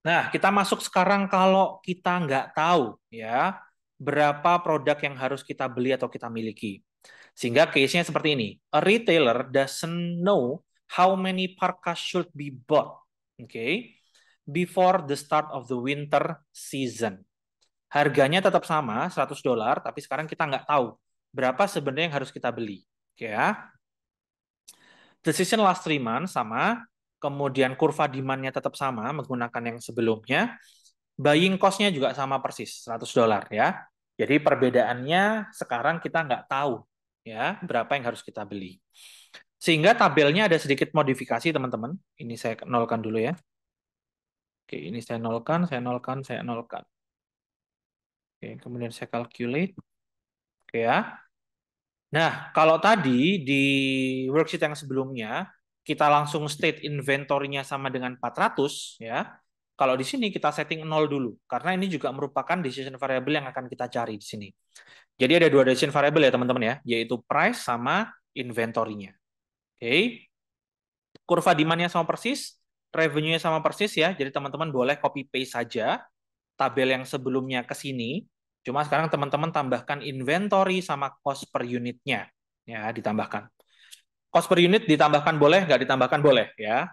Nah, kita masuk sekarang kalau kita nggak tahu ya berapa produk yang harus kita beli atau kita miliki. Sehingga case-nya seperti ini. A retailer doesn't know how many parkas should be bought, okay, before the start of the winter season. Harganya tetap sama, 100 dolar, tapi sekarang kita nggak tahu berapa sebenarnya yang harus kita beli. Ya. Okay, ya. Decision last three months sama kemudian kurva demand-nya tetap sama menggunakan yang sebelumnya, buying cost-nya juga sama persis, 100 dolar ya. Jadi perbedaannya sekarang kita nggak tahu ya berapa yang harus kita beli. Sehingga tabelnya ada sedikit modifikasi teman-teman. Ini saya nolkan dulu ya. Oke, ini saya nolkan, saya nolkan, saya nolkan. Oke, kemudian saya calculate. Oke ya. Nah, kalau tadi di worksheet yang sebelumnya, kita langsung state inventory-nya sama dengan 400 ya. Kalau di sini kita setting 0 dulu karena ini juga merupakan decision variable yang akan kita cari di sini. Jadi ada dua decision variable ya teman-teman ya, yaitu price sama inventory-nya. Oke. Okay. Kurva demand-nya sama persis, revenue-nya sama persis ya. Jadi teman-teman boleh copy paste saja tabel yang sebelumnya ke sini. Cuma sekarang teman-teman tambahkan inventory sama cost per unitnya ya ditambahkan cost per unit ditambahkan boleh, nggak ditambahkan boleh ya.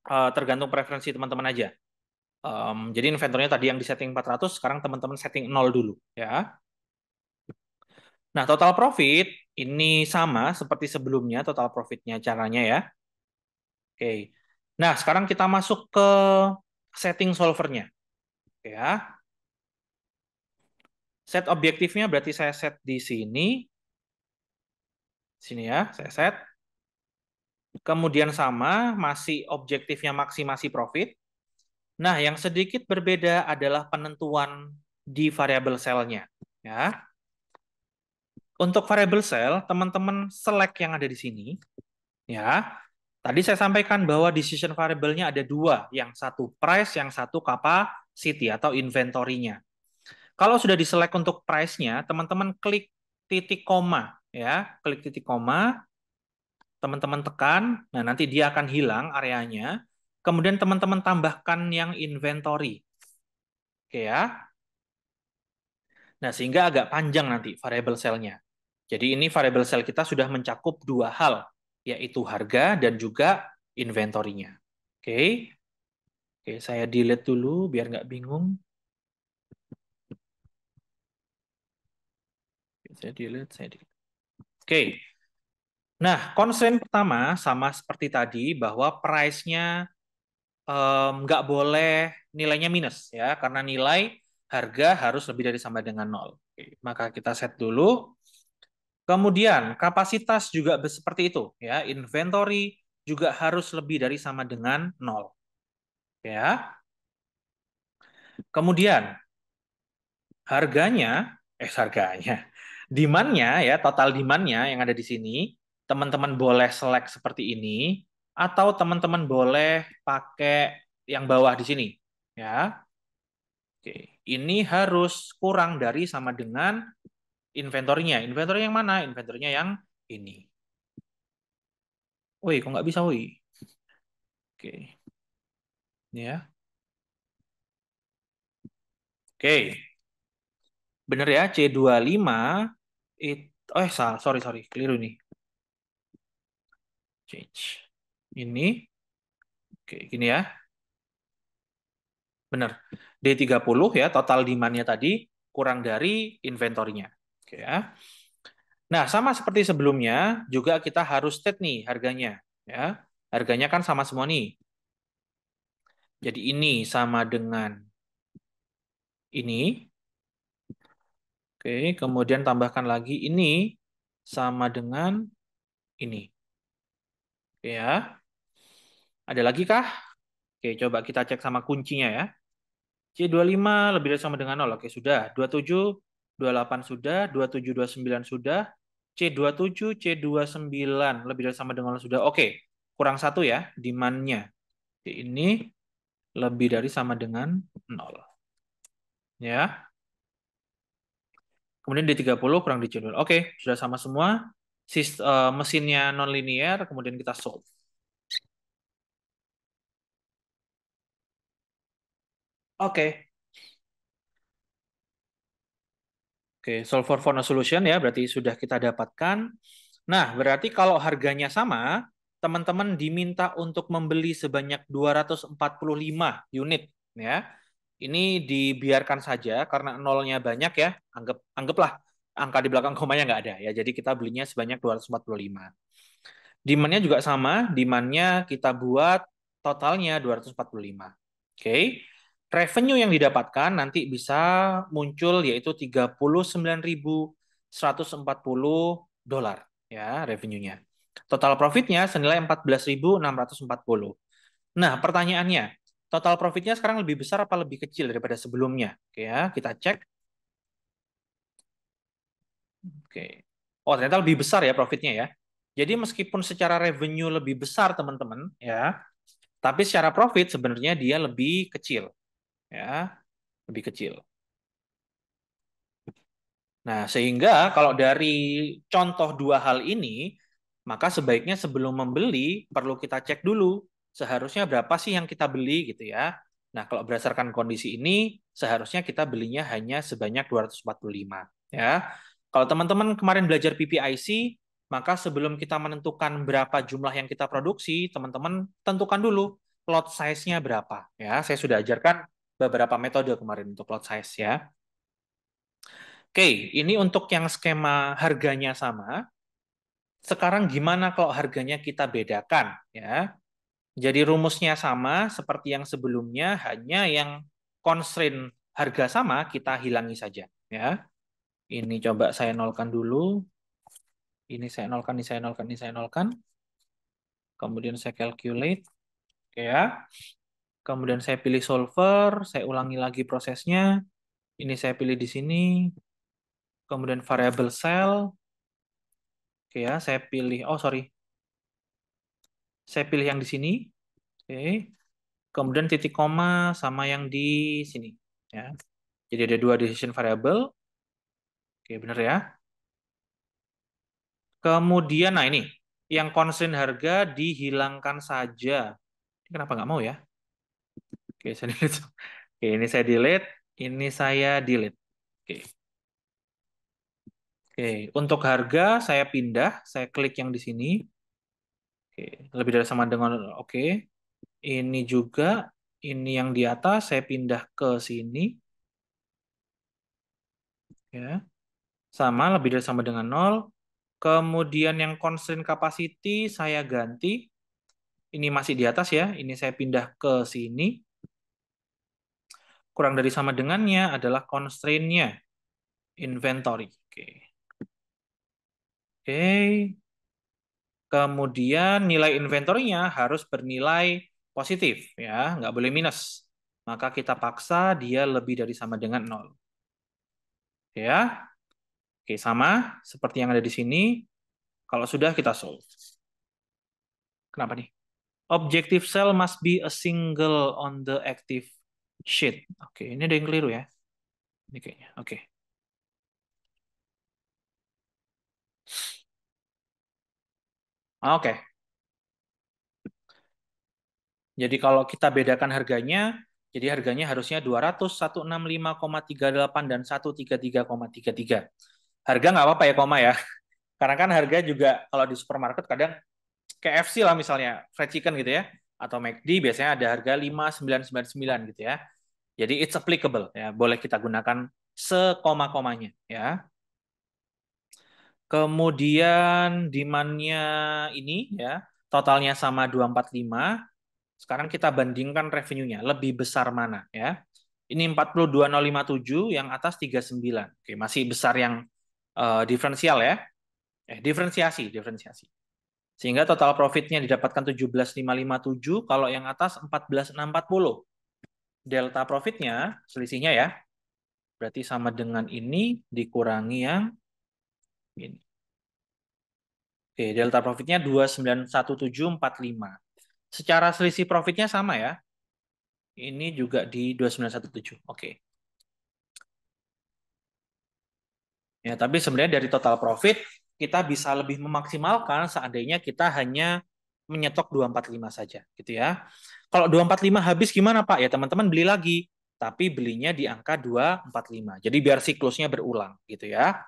Uh, tergantung preferensi teman-teman aja. Um, jadi inventornya tadi yang disetting 400, sekarang teman-teman setting 0 dulu ya. Nah, total profit ini sama seperti sebelumnya total profitnya caranya ya. Oke. Nah, sekarang kita masuk ke setting solvernya. Ya. Set objektifnya berarti saya set di sini. Sini ya, saya set. Kemudian sama, masih objektifnya maksimasi profit. Nah, yang sedikit berbeda adalah penentuan di variable cell-nya. Ya. Untuk variable cell teman-teman select yang ada di sini. Ya, Tadi saya sampaikan bahwa decision variable-nya ada dua, yang satu price, yang satu capacity atau inventory-nya. Kalau sudah di-select untuk price-nya, teman-teman klik titik koma ya, klik titik koma, teman-teman tekan, nah nanti dia akan hilang areanya. Kemudian teman-teman tambahkan yang inventory. Oke ya. Nah, sehingga agak panjang nanti variable cell-nya. Jadi ini variable cell kita sudah mencakup dua hal, yaitu harga dan juga inventory-nya. Oke. Oke, saya delete dulu biar nggak bingung. Saya delete, saya delete. Oke. Nah, concern pertama sama seperti tadi bahwa price-nya um, nggak boleh nilainya minus ya karena nilai harga harus lebih dari sama dengan nol. Okay. maka kita set dulu. Kemudian kapasitas juga seperti itu ya, inventory juga harus lebih dari sama dengan nol. Ya. Kemudian harganya eh harganya demand ya, total demand yang ada di sini, teman-teman boleh select seperti ini atau teman-teman boleh pakai yang bawah di sini ya. Oke, ini harus kurang dari sama dengan inventory-nya. Inventory yang mana? Inventory-nya yang ini. Woi, kok nggak bisa, woi? Oke. ini Ya. Oke. Bener ya, C25 it oh, eh salah sorry sorry keliru nih change ini oke gini ya benar D30 ya total demand-nya tadi kurang dari inventorinya oke ya nah sama seperti sebelumnya juga kita harus state nih harganya ya harganya kan sama semua nih jadi ini sama dengan ini Oke, kemudian tambahkan lagi ini sama dengan ini. Oke ya. Ada lagi kah? Oke, coba kita cek sama kuncinya ya. C25 lebih dari sama dengan 0. Oke, sudah. 27, 28 sudah. 27, 29 sudah. C27, C29 lebih dari sama dengan 0 sudah. Oke, kurang satu ya demand-nya. Ini lebih dari sama dengan 0. Ya kemudian D30 kurang dijual. Oke, sudah sama semua. Sist, uh, eh, mesinnya nonlinier, kemudian kita solve. Oke. Oke, solve for a solution ya, berarti sudah kita dapatkan. Nah, berarti kalau harganya sama, teman-teman diminta untuk membeli sebanyak 245 unit ya ini dibiarkan saja karena nolnya banyak ya, anggap anggaplah angka di belakang komanya nggak ada ya. Jadi kita belinya sebanyak 245. Demand-nya juga sama, demand-nya kita buat totalnya 245. Oke. Okay. Revenue yang didapatkan nanti bisa muncul yaitu 39.140 dolar ya revenue-nya. Total profitnya senilai 14.640. Nah, pertanyaannya, total profitnya sekarang lebih besar apa lebih kecil daripada sebelumnya? Oke ya, kita cek. Oke. Oh, ternyata lebih besar ya profitnya ya. Jadi meskipun secara revenue lebih besar teman-teman ya, tapi secara profit sebenarnya dia lebih kecil. Ya, lebih kecil. Nah, sehingga kalau dari contoh dua hal ini, maka sebaiknya sebelum membeli perlu kita cek dulu seharusnya berapa sih yang kita beli gitu ya. Nah, kalau berdasarkan kondisi ini, seharusnya kita belinya hanya sebanyak 245 ya. Kalau teman-teman kemarin belajar PPIC, maka sebelum kita menentukan berapa jumlah yang kita produksi, teman-teman tentukan dulu lot size-nya berapa ya. Saya sudah ajarkan beberapa metode kemarin untuk lot size ya. Oke, ini untuk yang skema harganya sama. Sekarang gimana kalau harganya kita bedakan ya? Jadi rumusnya sama seperti yang sebelumnya, hanya yang constraint harga sama kita hilangi saja. ya. Ini coba saya nolkan dulu. Ini saya nolkan, ini saya nolkan, ini saya nolkan. Kemudian saya calculate. Oke ya. Kemudian saya pilih solver, saya ulangi lagi prosesnya. Ini saya pilih di sini. Kemudian variable cell. Oke ya, saya pilih, oh sorry, saya pilih yang di sini. Oke. Kemudian titik koma sama yang di sini. Ya. Jadi ada dua decision variable. Oke, benar ya. Kemudian, nah ini. Yang constraint harga dihilangkan saja. Ini kenapa nggak mau ya? Oke, saya delete. Oke, ini saya delete. Ini saya delete. Oke. Oke, untuk harga saya pindah, saya klik yang di sini lebih dari sama dengan oke. Okay. Ini juga, ini yang di atas saya pindah ke sini. Ya. Sama lebih dari sama dengan nol Kemudian yang constraint capacity saya ganti. Ini masih di atas ya, ini saya pindah ke sini. Kurang dari sama dengannya adalah constraintnya inventory. Oke. Okay. Oke, okay. Kemudian nilai inventornya harus bernilai positif, ya, nggak boleh minus. Maka kita paksa dia lebih dari sama dengan nol. Ya, oke sama seperti yang ada di sini. Kalau sudah kita solve. Kenapa nih? Objective cell must be a single on the active sheet. Oke, ini ada yang keliru ya. Ini kayaknya. Oke. Ah, oke. Jadi kalau kita bedakan harganya, jadi harganya harusnya 200, 165,38 dan 133,33. Harga nggak apa-apa ya, koma ya. Karena kan harga juga kalau di supermarket kadang KFC lah misalnya, fried chicken gitu ya, atau McD biasanya ada harga 5999 gitu ya. Jadi it's applicable ya, boleh kita gunakan sekoma-komanya ya. Kemudian demand-nya ini ya, totalnya sama 245. Sekarang kita bandingkan revenue-nya, lebih besar mana ya. Ini 42057, yang atas 39. Oke, masih besar yang uh, diferensial ya. Eh, diferensiasi, diferensiasi. Sehingga total profitnya didapatkan 17557, kalau yang atas 14640. Delta profitnya, selisihnya ya, berarti sama dengan ini dikurangi yang ini, Oke, delta profitnya 291.745. Secara selisih profitnya sama ya. Ini juga di 2917. Oke. Ya, tapi sebenarnya dari total profit kita bisa lebih memaksimalkan seandainya kita hanya menyetok 245 saja, gitu ya. Kalau 245 habis gimana, Pak? Ya, teman-teman beli lagi, tapi belinya di angka 245. Jadi biar siklusnya berulang, gitu ya.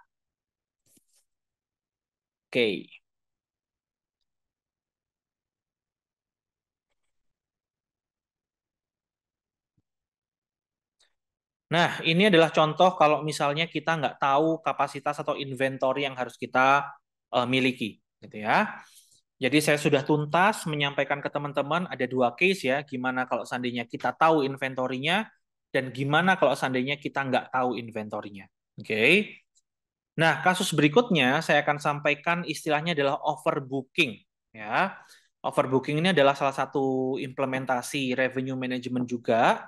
Oke. Nah, ini adalah contoh kalau misalnya kita nggak tahu kapasitas atau inventory yang harus kita uh, miliki, gitu ya. Jadi saya sudah tuntas menyampaikan ke teman-teman ada dua case ya, gimana kalau seandainya kita tahu inventorinya dan gimana kalau seandainya kita nggak tahu inventorinya. Oke. Okay. Nah, kasus berikutnya saya akan sampaikan istilahnya adalah overbooking, ya. Overbooking ini adalah salah satu implementasi revenue management juga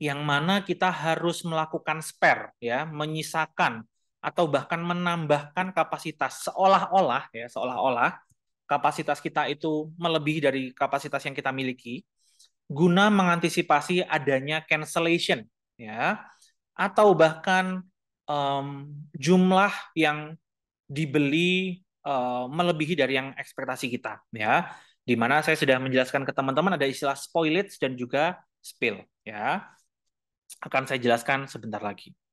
yang mana kita harus melakukan spare, ya, menyisakan atau bahkan menambahkan kapasitas seolah-olah ya, seolah-olah kapasitas kita itu melebihi dari kapasitas yang kita miliki guna mengantisipasi adanya cancellation, ya. Atau bahkan um, jumlah yang dibeli uh, melebihi dari yang ekspektasi kita ya di mana saya sudah menjelaskan ke teman-teman ada istilah spoilage dan juga spill ya akan saya jelaskan sebentar lagi